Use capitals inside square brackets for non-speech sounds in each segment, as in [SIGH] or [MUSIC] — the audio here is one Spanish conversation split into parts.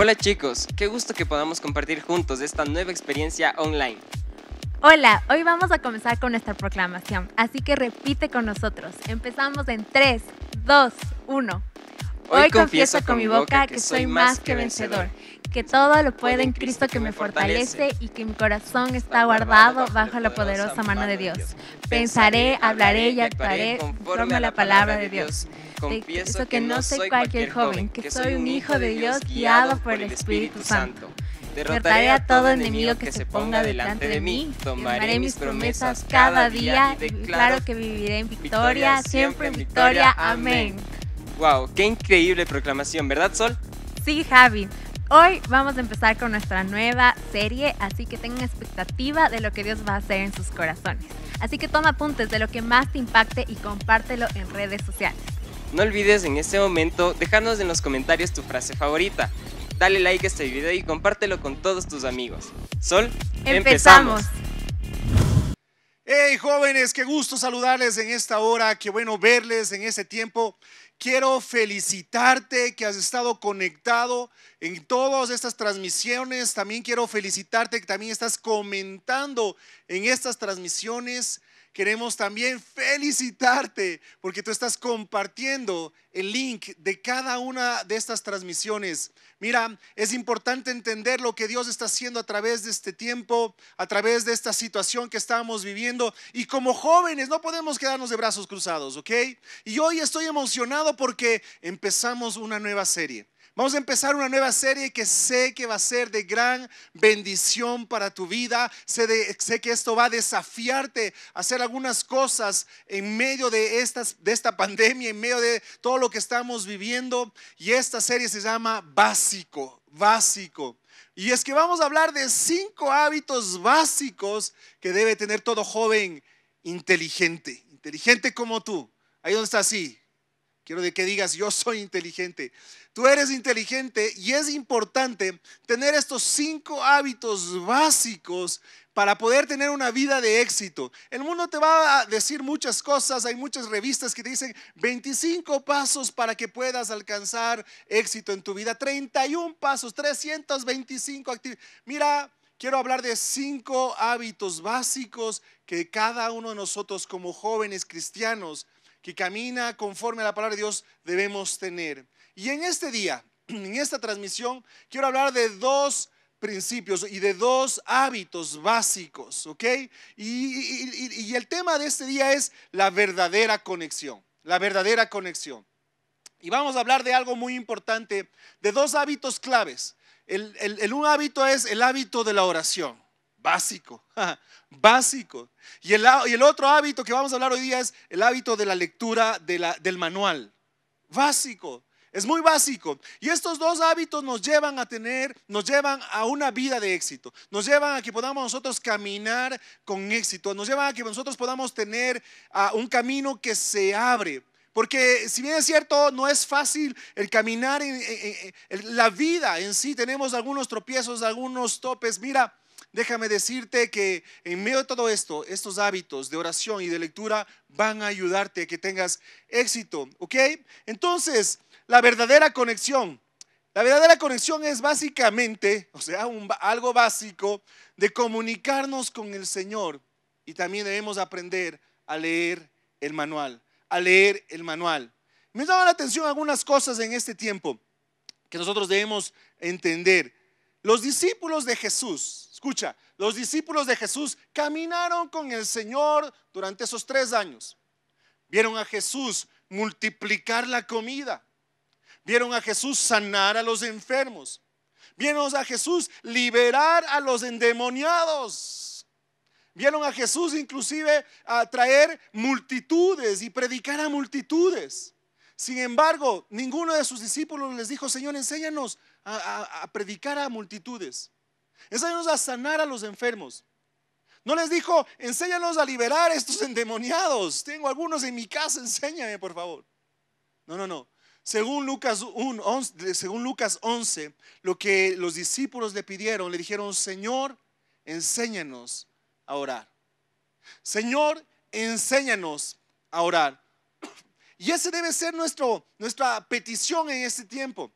Hola chicos, qué gusto que podamos compartir juntos esta nueva experiencia online. Hola, hoy vamos a comenzar con nuestra proclamación, así que repite con nosotros. Empezamos en 3, 2, 1. Hoy, confieso, con mi boca que, soy más Que vencedor que todo lo puede en Cristo que me fortalece y que mi corazón está guardado bajo la poderosa mano de Dios. Pensaré, hablaré y actuaré conforme a la palabra de Dios. Confieso que no soy cualquier joven, que soy un hijo de Dios guiado por el Espíritu Santo. Derrotaré a todo enemigo que se ponga delante de mí. Tomaré mis promesas cada día y declaro que viviré en victoria, siempre en victoria. Amén. Wow, qué increíble proclamación, ¿verdad, Sol? Sí, Javi. Hoy vamos a empezar con nuestra nueva serie, así que tengan expectativa de lo que Dios va a hacer en sus corazones. Así que toma apuntes de lo que más te impacte y compártelo en redes sociales. No olvides en este momento dejarnos en los comentarios tu frase favorita. Dale like a este video y compártelo con todos tus amigos. Sol, empezamos. Hey jóvenes, qué gusto saludarles en esta hora, qué bueno verles en este tiempo. Quiero felicitarte que has estado conectado en todas estas transmisiones. También quiero felicitarte que también estás comentando en estas transmisiones queremos también felicitarte porque tú estás compartiendo el link de cada una de estas transmisiones. Mira, es importante entender lo que Dios está haciendo a través de este tiempo, a través de esta situación que estamos viviendo. Y como jóvenes no podemos quedarnos de brazos cruzados, ¿ok? Y hoy estoy emocionado porque empezamos una nueva serie. Vamos a empezar una nueva serie que sé que va a ser de gran bendición para tu vida. Sé, que esto va a desafiarte a hacer algunas cosas en medio de, de esta pandemia, en medio de todo lo que estamos viviendo. Y esta serie se llama Básico, Básico. Y es que vamos a hablar de cinco hábitos básicos que debe tener todo joven inteligente, inteligente como tú. Ahí donde está sí? Quiero de que digas, yo soy inteligente. Tú eres inteligente y es importante tener estos cinco hábitos básicos para poder tener una vida de éxito. El mundo te va a decir muchas cosas, hay muchas revistas que te dicen 25 pasos para que puedas alcanzar éxito en tu vida, 31 pasos, 325 actividades. Mira, quiero hablar de cinco hábitos básicos que cada uno de nosotros como jóvenes cristianos que camina conforme a la palabra de Dios debemos tener. Y en este día, [CLEARS THROAT] en esta transmisión, quiero hablar de dos principios y de dos hábitos básicos, ¿ok? Y, el tema de este día es la verdadera conexión, la verdadera conexión. Y vamos a hablar de algo muy importante, de dos hábitos claves. El, el un hábito es el hábito de la oración. Básico, [LAUGHS] básico. Y el, y el, otro hábito que vamos a hablar hoy día es el hábito de la lectura del manual. Básico, es muy básico. Y estos dos hábitos nos llevan a tener, nos llevan a una vida de éxito. Nos llevan a que podamos nosotros caminar con éxito. Nos llevan a que nosotros podamos tener ah, un camino que se abre. Porque si bien es cierto, no es fácil el caminar en la vida en sí. Tenemos algunos tropiezos, algunos topes. Mira, déjame decirte que en medio de todo esto, estos hábitos de oración y de lectura van a ayudarte a que tengas éxito, ¿ok? Entonces, la verdadera conexión. La verdadera conexión es básicamente, o sea, algo básico de comunicarnos con el Señor y también debemos aprender a leer el manual, a leer el manual. Me llama la atención algunas cosas en este tiempo que nosotros debemos entender. Los discípulos de Jesús, escucha, los discípulos de Jesús caminaron con el Señor durante esos tres años. Vieron a Jesús multiplicar la comida. Vieron a Jesús sanar a los enfermos. Vieron a Jesús liberar a los endemoniados. Vieron a Jesús inclusive atraer ah, multitudes y predicar a multitudes. Sin embargo, ninguno de sus discípulos les dijo, Señor, enséñanos a, predicar a multitudes. Enséñanos a sanar a los enfermos. No les dijo, enséñanos a liberar a estos [LAUGHS] endemoniados. Tengo algunos en mi casa, enséñame por favor. No, no, no. Según Lucas, 11, según Lucas 11, lo que los discípulos le pidieron, le dijeron, Señor, enséñanos a orar. Señor, enséñanos a orar. Y ese debe ser nuestra petición en este tiempo.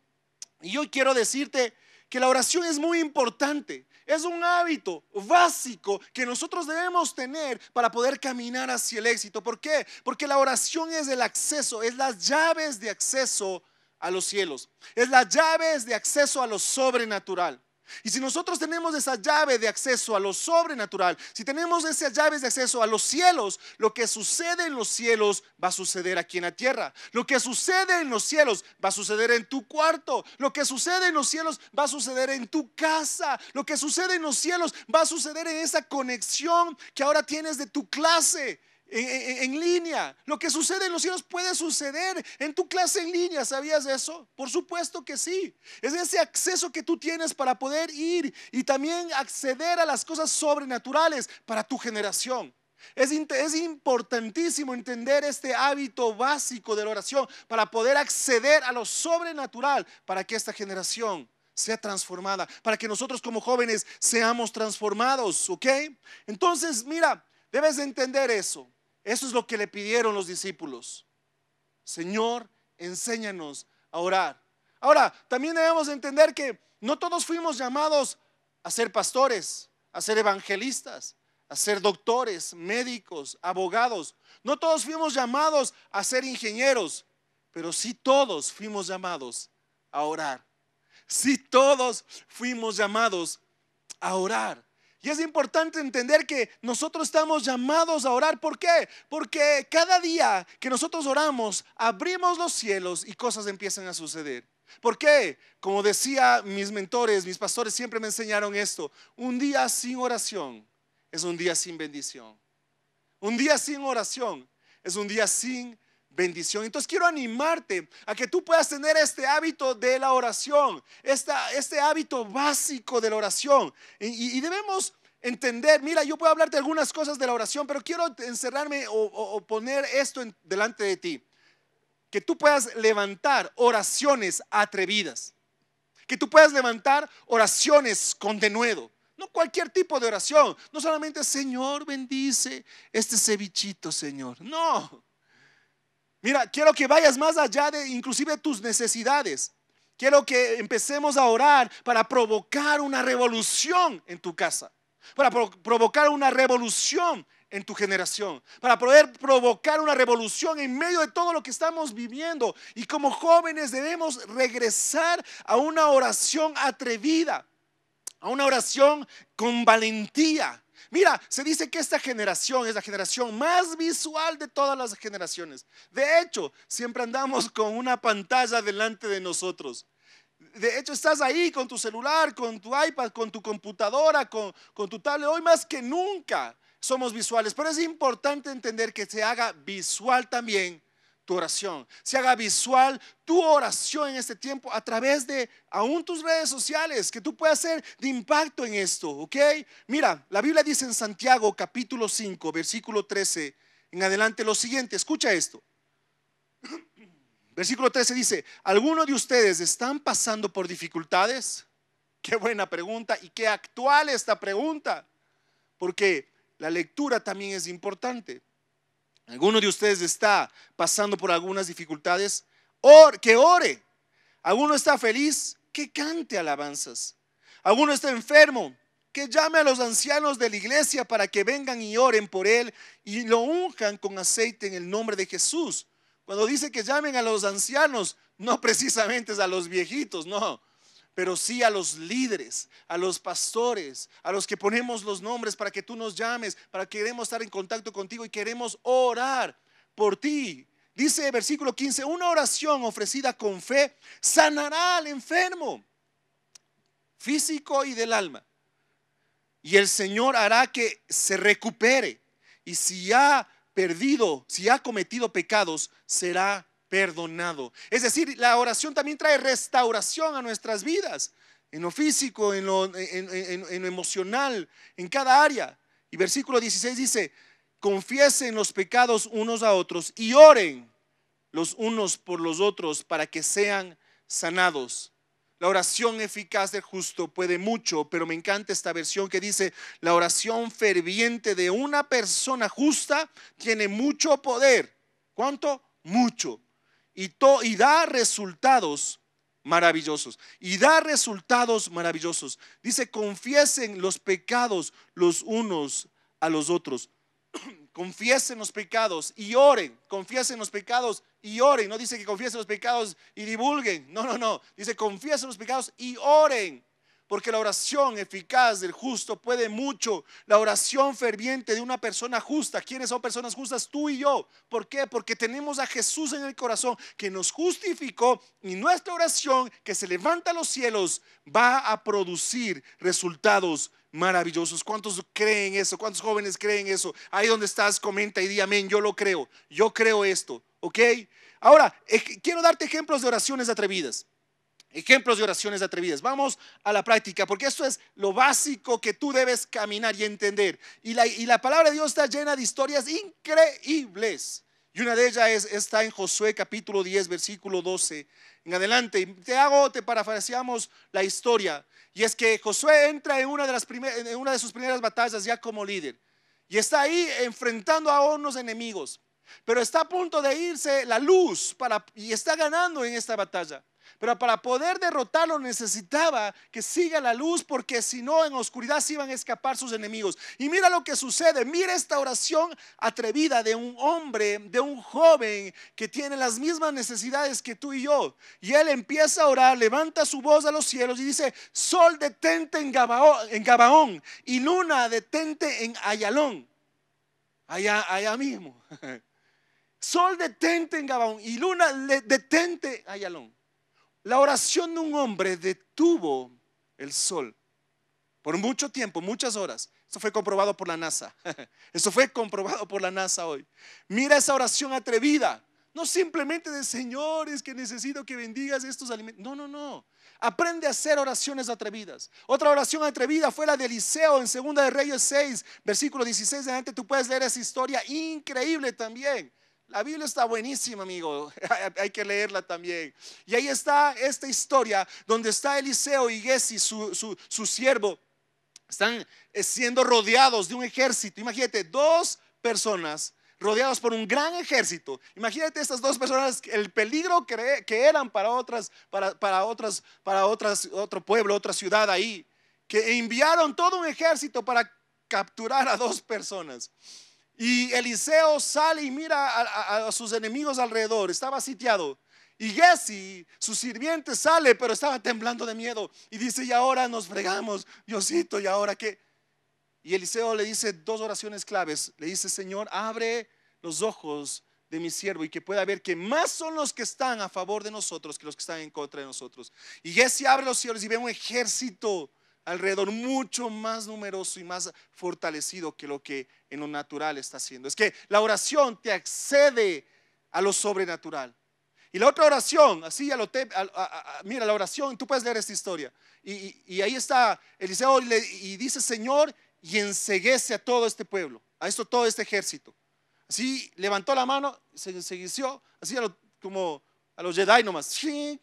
Y yo quiero decirte que la oración es muy importante. Es un hábito básico que nosotros debemos tener para poder caminar hacia el éxito. ¿Por qué? Porque la oración es el acceso, es las llaves de acceso a los cielos, es las llaves de acceso a lo sobrenatural. Y si nosotros tenemos esa llave de acceso a lo sobrenatural, si tenemos esas llaves de acceso a los cielos, lo que sucede en los cielos va a suceder aquí en la tierra. Lo que sucede en los cielos va a suceder en tu cuarto. Lo que sucede en los cielos va a suceder en tu casa. Lo que sucede en los cielos va a suceder en esa conexión que ahora tienes de tu clase en, línea. Lo que sucede en los cielos puede suceder en tu clase en línea. ¿Sabías eso? Por supuesto que sí. Es ese acceso que tú tienes para poder ir y también acceder a las cosas sobrenaturales para tu generación. Es, es importantísimo entender este hábito básico de la oración para poder acceder a lo sobrenatural para que esta generación sea transformada, para que nosotros como jóvenes seamos transformados, ¿ok? Entonces, mira, debes entender eso. Eso es lo que le pidieron los discípulos. Señor, enséñanos a orar. Ahora, también debemos entender que no todos fuimos llamados a ser pastores, a ser evangelistas, a ser doctores, médicos, abogados. No todos fuimos llamados a ser ingenieros, pero sí todos fuimos llamados a orar. Sí todos fuimos llamados a orar. Y es importante entender que nosotros estamos llamados a orar. ¿Por qué? Porque cada día que nosotros oramos, abrimos los cielos y cosas empiezan a suceder. ¿Por qué? Como decía mis mentores, mis pastores siempre me enseñaron esto. Un día sin oración es un día sin bendición. Un día sin oración es un día sin bendición. Entonces quiero animarte a que tú puedas tener este hábito de la oración, este hábito básico de la oración. Y, debemos entender, mira, yo puedo hablarte algunas cosas de la oración, pero quiero encerrarme o, poner esto delante de ti. Que tú puedas levantar oraciones atrevidas. Que tú puedas levantar oraciones con denuedo. No cualquier tipo de oración. No solamente, Señor, bendice este cevichito, Señor. No. Mira, quiero que vayas más allá de inclusive tus necesidades. Quiero que empecemos a orar para provocar una revolución en tu casa, para provocar una revolución en tu generación, para poder provocar una revolución en medio de todo lo que estamos viviendo. Y como jóvenes debemos regresar a una oración atrevida, a una oración con valentía, Mira, se dice que esta generación es la generación más visual de todas las generaciones. De hecho, siempre andamos con una pantalla delante de nosotros. De hecho, estás ahí con tu celular, con tu iPad, con tu computadora, con, tu tablet. Hoy más que nunca somos visuales, pero es importante entender que se haga visual también oración, se haga visual tu oración en este tiempo a través de aún tus redes sociales, que tú puedas Hacer de impacto en esto, ¿ok? Mira, la Biblia dice en Santiago capítulo 5, versículo 13, en adelante lo siguiente, escucha esto. Versículo 13 dice, ¿alguno de ustedes están pasando por dificultades? Qué buena pregunta y qué actual esta pregunta, porque la lectura también es importante. Alguno de ustedes está pasando por algunas dificultades, or, que ore. Alguno está feliz, que cante alabanzas. Alguno está enfermo, que llame a los ancianos de la iglesia para que vengan y oren por él y lo unjan con aceite en el nombre de Jesús. Cuando dice que llamen a los ancianos, no precisamente es a los viejitos, no pero sí a los líderes, a los pastores, a los que ponemos los nombres para que tú nos llames, para que queremos estar en contacto contigo y queremos orar por ti. Dice el versículo 15, una oración ofrecida con fe sanará al enfermo, físico y del alma. Y el Señor hará que se recupere. Y si ha perdido, si ha cometido pecados, será perdonado. Es decir, la oración también trae restauración a nuestras vidas, en lo físico, en lo, emocional, en cada área. Y versículo 16 dice, confiesen los pecados unos a otros y oren los unos por los otros para que sean sanados. La oración eficaz del justo puede mucho, pero me encanta esta versión que dice, la oración ferviente de una persona justa tiene mucho poder. ¿Cuánto? Mucho y, da resultados maravillosos. Y da resultados maravillosos. Dice, confiesen los pecados los unos a los otros. [CLEARS THROAT] confiesen los pecados y oren. Confiesen los pecados y oren. No dice que confiesen los pecados y divulguen. No, no, no. Dice, confiesen los pecados y oren porque la oración eficaz del justo puede mucho. La oración ferviente de una persona justa. ¿Quiénes son personas justas? Tú y yo. ¿Por qué? Porque tenemos a Jesús en el corazón que nos justificó y nuestra oración que se levanta a los cielos va a producir resultados maravillosos. ¿Cuántos creen eso? ¿Cuántos jóvenes creen eso? Ahí donde estás, comenta y di amén, yo lo creo. Yo creo esto, ¿ok? Ahora, quiero darte ejemplos de oraciones atrevidas. Ejemplos de oraciones atrevidas. Vamos a la práctica, porque esto es lo básico que tú debes caminar y entender. Y la, y la palabra de Dios está llena de historias increíbles. Y una de ellas está en Josué capítulo 10, versículo 12. En adelante, te hago, te parafraseamos la historia. Y es que Josué entra en una de, las primer, en una de sus primeras batallas ya como líder. Y está ahí enfrentando a unos enemigos. Pero está a punto de irse la luz para, y está ganando en esta batalla. Pero para poder derrotarlo necesitaba que siga la luz, porque si no, en oscuridad se iban a escapar sus enemigos. Y mira lo que sucede, mira esta oración atrevida de un hombre, de un joven que tiene las mismas necesidades que tú y yo. Y él empieza a orar, levanta su voz a los cielos y dice, Sol detente en Gabaón, y luna detente en Ayalón, allá, allá mismo. [LAUGHS] Sol detente en Gabaón y luna detente en Ayalón. La oración de un hombre detuvo el sol por mucho tiempo, muchas horas. Esto fue comprobado por la NASA. [LAUGHS] Esto fue comprobado por la NASA hoy. Mira esa oración atrevida. No simplemente de señores que necesito que bendigas estos alimentos. No, no, no. Aprende a hacer oraciones atrevidas. Otra oración atrevida fue la de Eliseo en 2 de Reyes 6, versículo 16. De adelante. tú puedes leer esa historia increíble también. La Biblia está buenísima, amigo. [LAUGHS] Hay que leerla también. Y ahí está esta historia donde está Eliseo y Gesi, su, su, siervo. Están eh, siendo rodeados de un ejército. Imagínate, dos personas rodeados por un gran ejército. Imagínate estas dos personas, el peligro que, que eran para otras, para, para, otras, para otras, otro pueblo, otra ciudad ahí, que enviaron todo un ejército para capturar a dos personas. Y Eliseo sale y mira a, sus enemigos alrededor, estaba sitiado. Y Jesse, su sirviente, sale, pero estaba temblando de miedo. Y dice, y ahora nos fregamos, Diosito, y ahora qué. Y Eliseo le dice dos oraciones claves. Le dice, Señor, abre los ojos de mi siervo y que pueda ver que más son los que están a favor de nosotros que los que están en contra de nosotros. Y Jesse abre los cielos y ve un ejército alrededor mucho más numeroso y más fortalecido que lo que en lo natural está haciendo. Es que la oración te accede a lo sobrenatural. Y la otra oración, así a lo te, mira la oración, tú puedes leer esta historia. Y, ahí está Eliseo y, dice, Señor, y enseguece a todo este pueblo, a esto todo este ejército. Así levantó la mano, se ensegueció, así como a los Jedi nomás, y,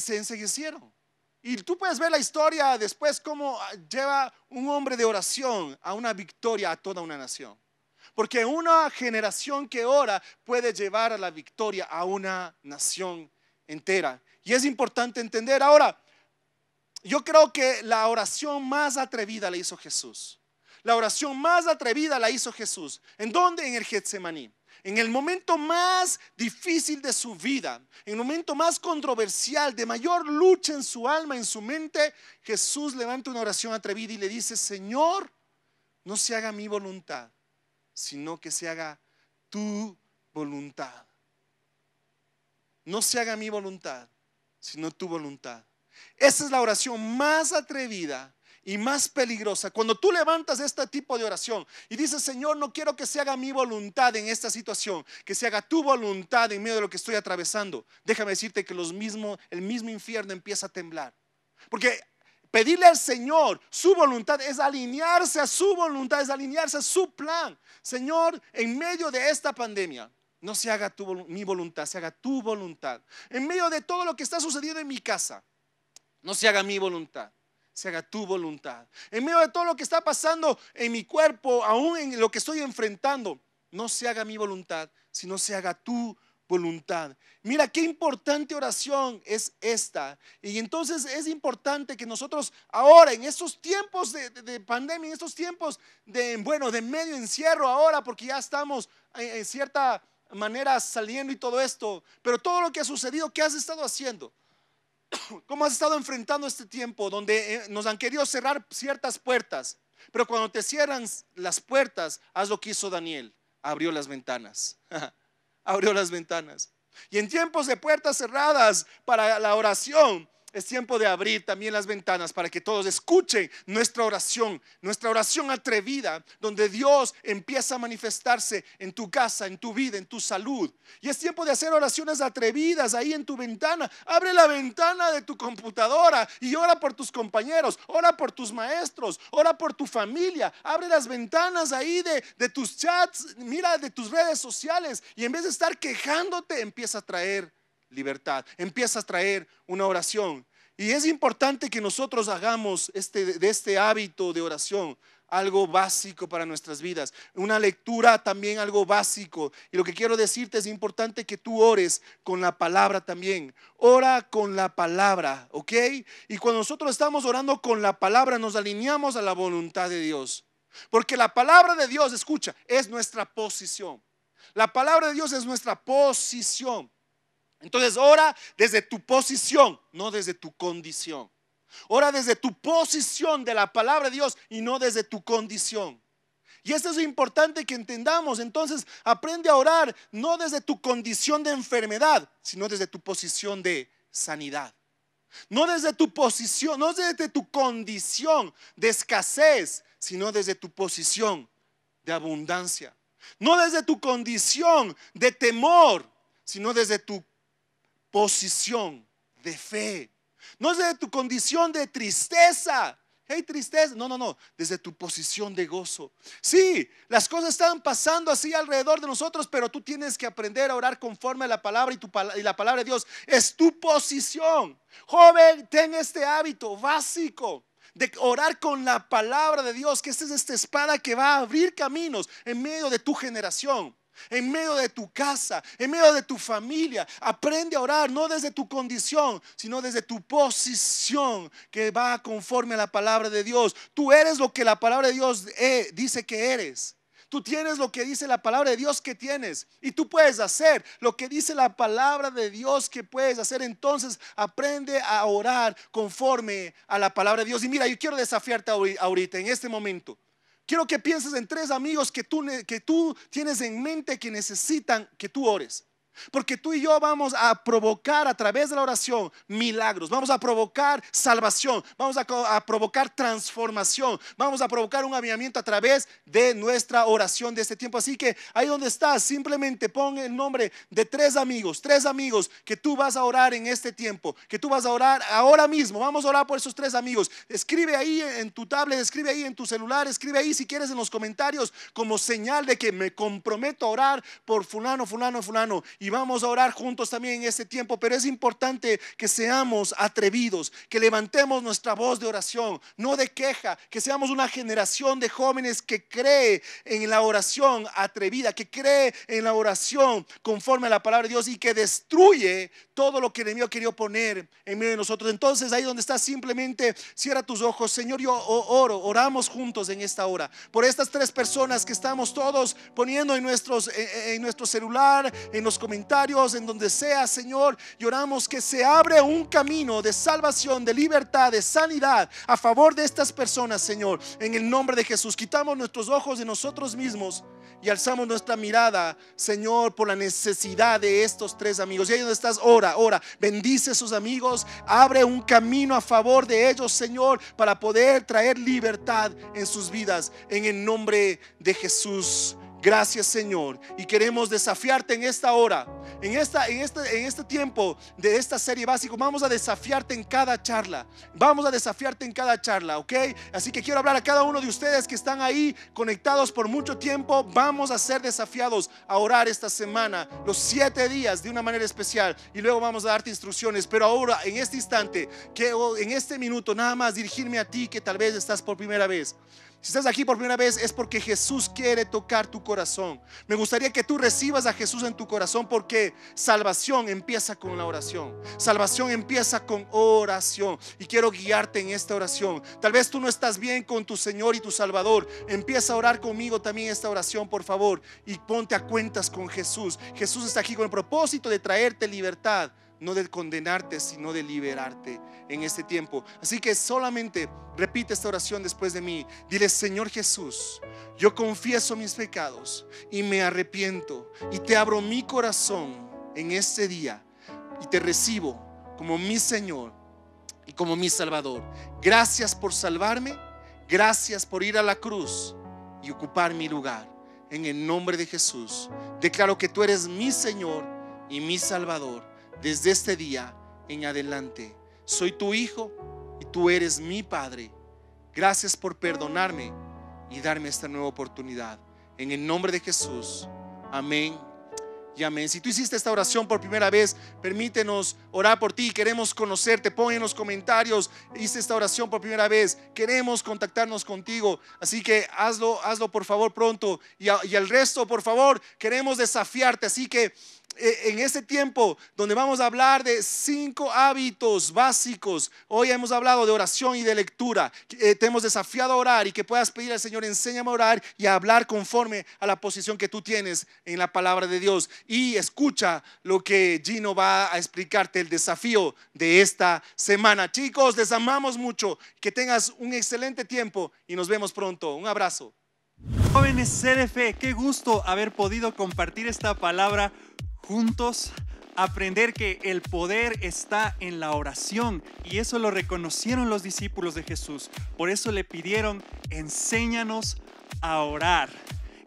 se enseguecieron. Y tú puedes ver la historia después cómo ah, lleva un hombre de oración a una victoria a toda una nación. Porque una generación que ora puede llevar a la victoria a una nación entera. Y es importante entender. Ahora, yo creo que la oración más atrevida la hizo Jesús. La oración más atrevida la hizo Jesús. ¿En dónde? En el Getsemaní en el momento más difícil de su vida, en el momento más controversial, de mayor lucha en su alma, en su mente, Jesús levanta una oración atrevida y le dice, Señor, no se haga mi voluntad, sino que se haga tu voluntad. No se haga mi voluntad, sino tu voluntad. Esa es la oración más atrevida y más peligrosa. Cuando tú levantas este tipo de oración y dices, Señor, no quiero que se haga mi voluntad en esta situación, que se haga tu voluntad en medio de lo que estoy atravesando, déjame decirte que los el mismo infierno empieza a temblar. Porque Pedirle al Señor su voluntad es alinearse a su voluntad, es alinearse a su plan. Señor, en medio de esta pandemia, no se haga tu, mi voluntad, se haga tu voluntad. En medio de todo lo que está sucediendo en mi casa, no se haga mi voluntad, se haga tu voluntad. En medio de todo lo que está pasando en mi cuerpo, aún en lo que estoy enfrentando, no se haga mi voluntad, sino se haga tu voluntad. Mira qué importante oración es esta. Y entonces es importante que nosotros ahora, en estos tiempos de, pandemia, en estos tiempos de, bueno, de medio encierro ahora, porque ya estamos en, eh, en cierta manera saliendo y todo esto, pero todo lo que ha sucedido, ¿qué has estado haciendo? [COUGHS] ¿Cómo has estado enfrentando este tiempo donde eh, nos han querido cerrar ciertas puertas? Pero cuando te cierran las puertas, haz lo que hizo Daniel. Abrió las ventanas. [LAUGHS] Abrió las ventanas. Y en tiempos de puertas cerradas para la oración, es tiempo de abrir también las ventanas para que todos escuchen nuestra oración, nuestra oración atrevida, donde Dios empieza a manifestarse en tu casa, en tu vida, en tu salud. Y es tiempo de hacer oraciones atrevidas ahí en tu ventana. Abre la ventana de tu computadora y ora por tus compañeros, ora por tus maestros, ora por tu familia. Abre las ventanas ahí de, tus chats, mira de tus redes sociales y en vez de estar quejándote, empieza a traer libertad. empiezas a traer una oración. Y es importante que nosotros hagamos este, de este hábito de oración algo básico para nuestras vidas. Una lectura también algo básico. Y lo que quiero decirte es importante que tú ores con la palabra también. Ora con la palabra, ¿ok? Y cuando nosotros estamos orando con la palabra, nos alineamos a la voluntad de Dios. Porque la palabra de Dios, escucha, es nuestra posición. La palabra de Dios es nuestra posición. Entonces ora desde tu posición, no desde tu condición. Ora desde tu posición de la palabra de Dios y no desde tu condición. Y esto es importante que entendamos. Entonces aprende a orar no desde tu condición de enfermedad, sino desde tu posición de sanidad. No desde tu posición, no desde tu condición de escasez, sino desde tu posición de abundancia. No desde tu condición de temor, sino desde tu posición de fe. No desde tu condición de tristeza. Hey, tristeza. No, no, no. Desde tu posición de gozo. Sí, las cosas están pasando así alrededor de nosotros, pero tú tienes que aprender a orar conforme a la palabra y, y la palabra de Dios. Es tu posición. Joven, ten este hábito básico de orar con la palabra de Dios, que esta es esta espada que va a abrir caminos en medio de tu generación en medio de tu casa, en medio de tu familia. Aprende a orar, no desde tu condición, sino desde tu posición que va conforme a la palabra de Dios. Tú eres lo que la palabra de Dios eh, dice que eres. Tú tienes lo que dice la palabra de Dios que tienes. Y tú puedes hacer lo que dice la palabra de Dios que puedes hacer. Entonces aprende a orar conforme a la palabra de Dios. Y mira, yo quiero desafiarte ahorita, en este momento. Quiero que pienses en tres amigos que tú, tienes en mente que necesitan que tú ores. Porque tú y yo vamos a provocar a través de la oración milagros, vamos a provocar salvación, vamos a, provocar transformación, vamos a provocar un avivamiento a través de nuestra oración de este tiempo. Así que ahí donde estás, simplemente pon el nombre de tres amigos, tres amigos que tú vas a orar en este tiempo, que tú vas a orar ahora mismo. Vamos a orar por esos tres amigos. Escribe ahí en tu tablet, escribe ahí en tu celular, escribe ahí si quieres en los comentarios como señal de que me comprometo a orar por fulano, fulano, fulano. Y vamos a orar juntos también en este tiempo, pero es importante que seamos atrevidos, que levantemos nuestra voz de oración, no de queja, que seamos una generación de jóvenes que cree en la oración atrevida, que cree en la oración conforme a la palabra de Dios y que destruye todo lo que el enemigo quería poner en medio de nosotros. Entonces ahí donde está simplemente cierra tus ojos, Señor, yo oro, oramos juntos en esta hora por estas tres personas que estamos todos poniendo en nuestros eh, eh, en nuestro celular, en los comentarios en donde sea, Señor, lloramos que se abre un camino de salvación, de libertad, de sanidad a favor de estas personas, Señor. En el nombre de Jesús, quitamos nuestros ojos de nosotros mismos y alzamos nuestra mirada, Señor, por la necesidad de estos tres amigos. Y ahí donde estás, ora, ora, bendice a sus amigos, abre un camino a favor de ellos, Señor, para poder traer libertad en sus vidas. En el nombre de Jesús. Gracias Señor. Y queremos desafiarte en esta hora, en, esta, en, este, en este tiempo de esta serie básico. Vamos a desafiarte en cada charla. Vamos a desafiarte en cada charla, ¿ok? Así que quiero hablar a cada uno de ustedes que están ahí conectados por mucho tiempo. Vamos a ser desafiados a orar esta semana, los siete días de una manera especial. Y luego vamos a darte instrucciones. Pero ahora, en este instante, que en este minuto, nada más dirigirme a ti que tal vez estás por primera vez. Si estás aquí por primera vez es porque Jesús quiere tocar tu corazón. Me gustaría que tú recibas a Jesús en tu corazón porque salvación empieza con la oración. Salvación empieza con oración. Y quiero guiarte en esta oración. Tal vez tú no estás bien con tu Señor y tu Salvador. Empieza a orar conmigo también esta oración, por favor. Y ponte a cuentas con Jesús. Jesús está aquí con el propósito de traerte libertad no de condenarte, sino de liberarte en este tiempo. Así que solamente repite esta oración después de mí. Dile, Señor Jesús, yo confieso mis pecados y me arrepiento y te abro mi corazón en este día y te recibo como mi Señor y como mi Salvador. Gracias por salvarme, gracias por ir a la cruz y ocupar mi lugar. En el nombre de Jesús, declaro que tú eres mi Señor y mi Salvador desde este día en adelante, soy tu hijo y tú eres mi padre. Gracias por perdonarme y darme esta nueva oportunidad. En el nombre de Jesús. Amén. Y amén. Si tú hiciste esta oración por primera vez, permítenos orar por ti. Queremos conocerte. Pon en los comentarios. Hice esta oración por primera vez. Queremos contactarnos contigo. Así que hazlo, hazlo por favor pronto. Y, y al resto, por favor, queremos desafiarte. Así que eh, en este tiempo donde vamos a hablar de cinco hábitos básicos. Hoy hemos hablado de oración y de lectura. Eh, te hemos desafiado a orar y que puedas pedir al Señor, enséñame a orar y a hablar conforme a la posición que tú tienes en la palabra de Dios. Y escucha lo que Gino va a explicarte, el desafío de esta semana. Chicos, les amamos mucho. Que tengas un excelente tiempo y nos vemos pronto. Un abrazo. Jóvenes CDF, qué gusto haber podido compartir esta palabra juntos aprender que el poder está en la oración y eso lo reconocieron los discípulos de Jesús. Por eso le pidieron, enséñanos a orar.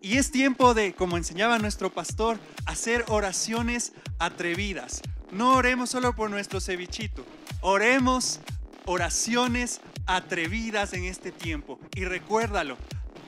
Y es tiempo de, como enseñaba nuestro pastor, hacer oraciones atrevidas. No oremos solo por nuestro cevichito, oremos oraciones atrevidas en este tiempo. Y recuérdalo,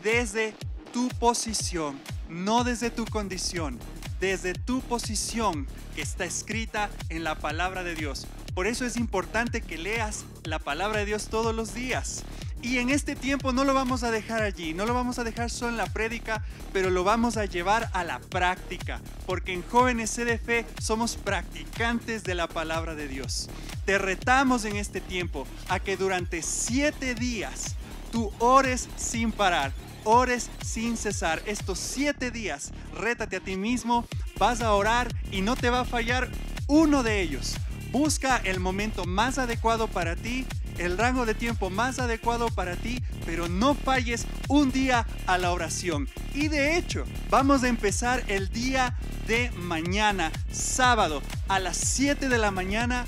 desde tu posición, no desde tu condición, desde tu posición que está escrita en la palabra de Dios. Por eso es importante que leas la palabra de Dios todos los días. Y en este tiempo no lo vamos a dejar allí, no lo vamos a dejar solo en la prédica, pero lo vamos a llevar a la práctica, porque en Jóvenes CDF somos practicantes de la palabra de Dios. Te retamos en este tiempo a que durante siete días tú ores sin parar ores sin cesar. Estos siete días, rétate a ti mismo, vas a orar y no te va a fallar uno de ellos. Busca el momento más adecuado para ti, el rango de tiempo más adecuado para ti, pero no falles un día a la oración. Y de hecho, vamos a empezar el día de mañana, sábado, a las 7 de la mañana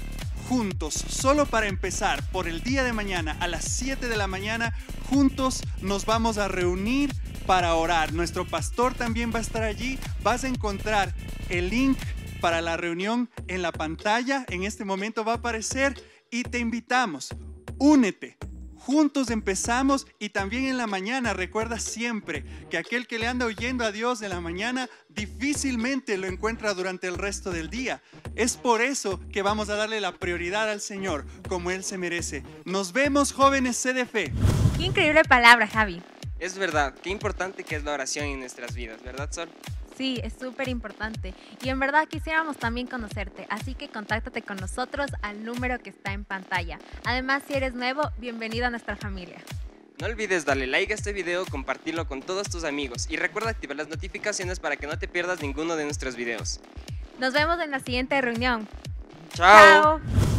juntos, solo para empezar por el día de mañana a las 7 de la mañana, juntos nos vamos a reunir para orar. Nuestro pastor también va a estar allí. Vas a encontrar el link para la reunión en la pantalla. En este momento va a aparecer y te invitamos. Únete. Juntos empezamos y también en la mañana recuerda siempre que aquel que le anda oyendo a Dios en la mañana difícilmente lo encuentra durante el resto del día. Es por eso que vamos a darle la prioridad al Señor como Él se merece. Nos vemos jóvenes CDF. Qué increíble palabra, Javi. Es verdad, qué importante que es la oración en nuestras vidas, ¿verdad, Sol? Sí, es súper importante. Y en verdad quisiéramos también conocerte, así que contáctate con nosotros al número que está en pantalla. Además, si eres nuevo, bienvenido a nuestra familia. No olvides darle like a este video, compartirlo con todos tus amigos y recuerda activar las notificaciones para que no te pierdas ninguno de nuestros videos. Nos vemos en la siguiente reunión. Chao. Chao.